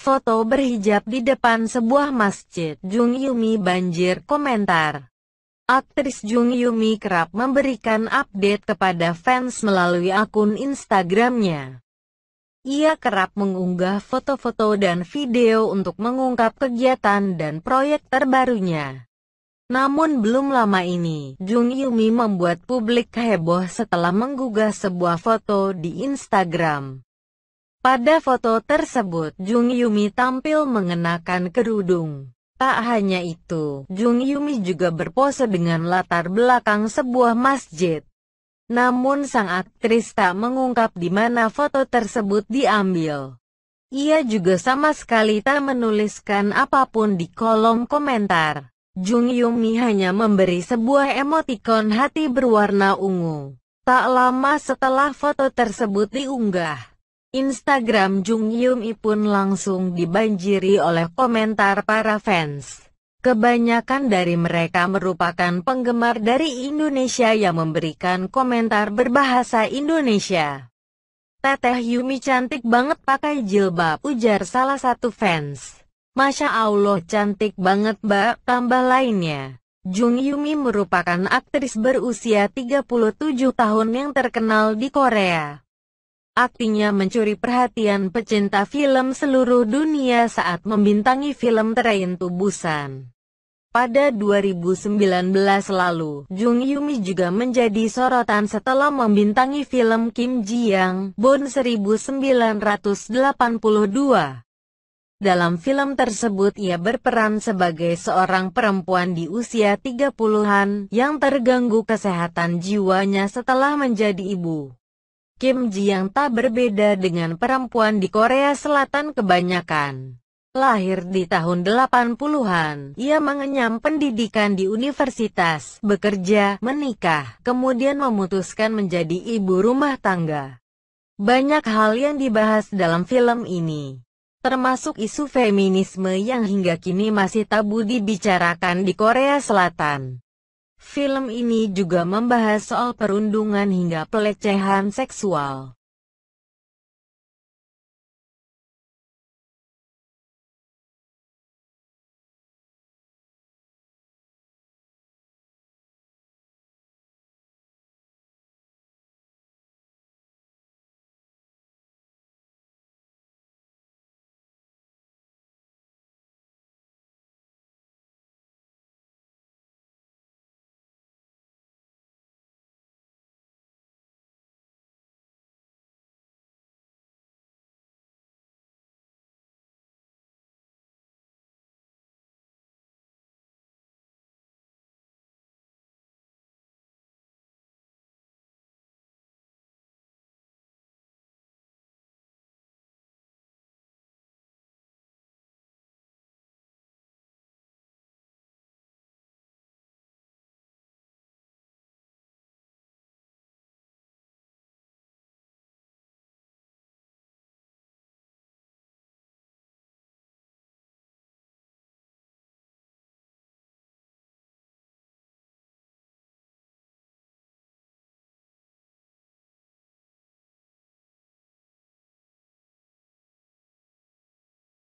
Foto berhijab di depan sebuah masjid. Jung Yumi banjir komentar. Aktris Jung Yumi kerap memberikan update kepada fans melalui akun Instagramnya. Ia kerap mengunggah foto-foto dan video untuk mengungkap kegiatan dan proyek terbarunya. Namun belum lama ini, Jung Yumi membuat publik heboh setelah menggugah sebuah foto di Instagram. Pada foto tersebut Jung Yumi tampil mengenakan kerudung. Tak hanya itu, Jung Yumi juga berpose dengan latar belakang sebuah masjid. Namun sang aktris tak mengungkap di mana foto tersebut diambil. Ia juga sama sekali tak menuliskan apapun di kolom komentar. Jung Yumi hanya memberi sebuah emotikon hati berwarna ungu. Tak lama setelah foto tersebut diunggah, Instagram Jung Yumi pun langsung dibanjiri oleh komentar para fans. Kebanyakan dari mereka merupakan penggemar dari Indonesia yang memberikan komentar berbahasa Indonesia. Teteh Yumi cantik banget pakai jilbab, ujar salah satu fans. Masya Allah cantik banget mbak, tambah lainnya. Jung Yumi merupakan aktris berusia 37 tahun yang terkenal di Korea. Aktingnya mencuri perhatian pecinta film seluruh dunia saat membintangi film Train to Busan. Pada 2019 lalu, Jung Yumi juga menjadi sorotan setelah membintangi film Kim Ji Yang, Bon 1982. Dalam film tersebut ia berperan sebagai seorang perempuan di usia 30-an yang terganggu kesehatan jiwanya setelah menjadi ibu. Kim Ji yang tak berbeda dengan perempuan di Korea Selatan kebanyakan. Lahir di tahun 80-an, ia mengenyam pendidikan di universitas, bekerja, menikah, kemudian memutuskan menjadi ibu rumah tangga. Banyak hal yang dibahas dalam film ini, termasuk isu feminisme yang hingga kini masih tabu dibicarakan di Korea Selatan. Film ini juga membahas soal perundungan hingga pelecehan seksual.